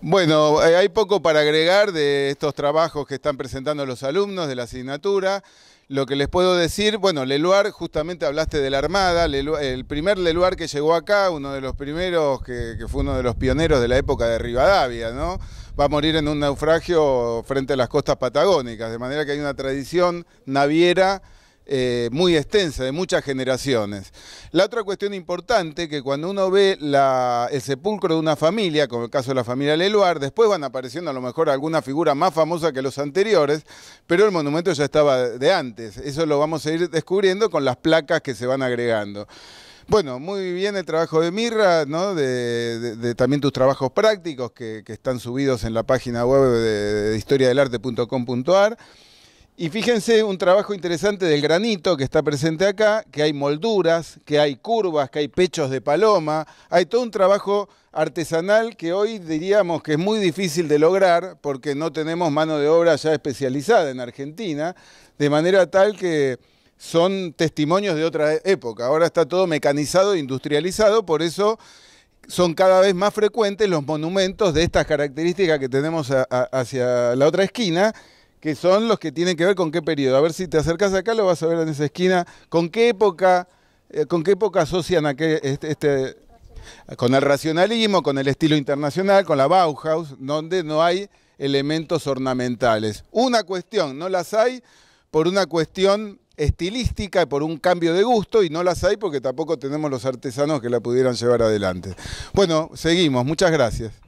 Bueno, eh, hay poco para agregar de estos trabajos que están presentando los alumnos de la asignatura. Lo que les puedo decir, bueno, Leluar, justamente hablaste de la Armada, el primer Leluar que llegó acá, uno de los primeros, que, que, fue uno de los pioneros de la época de Rivadavia, ¿no? Va a morir en un naufragio frente a las costas patagónicas, de manera que hay una tradición naviera eh, muy extensa, de muchas generaciones. La otra cuestión importante, que cuando uno ve el sepulcro de una familia, como el caso de la familia Leluar, después van apareciendo a lo mejor alguna figura más famosa que los anteriores, pero el monumento ya estaba de antes. Eso lo vamos a ir descubriendo con las placas que se van agregando. Bueno, muy bien el trabajo de Mirra, ¿no? de, también tus trabajos prácticos que, están subidos en la página web de, de historiadelarte.com.ar. Y fíjense un trabajo interesante del granito que está presente acá, que hay molduras, que hay curvas, que hay pechos de paloma, hay todo un trabajo artesanal que hoy diríamos que es muy difícil de lograr porque no tenemos mano de obra ya especializada en Argentina, de manera tal que son testimonios de otra época. Ahora está todo mecanizado, industrializado, por eso son cada vez más frecuentes los monumentos de estas características que tenemos hacia la otra esquina que son los que tienen que ver con qué periodo. A ver si te acercas acá, lo vas a ver en esa esquina, con qué época, eh, con qué época asocian a que este, este, con el racionalismo, con el estilo internacional, con la Bauhaus, donde no hay elementos ornamentales. Una cuestión, no las hay por una cuestión estilística y por un cambio de gusto y no las hay porque tampoco tenemos los artesanos que la pudieran llevar adelante. Bueno, seguimos, muchas gracias.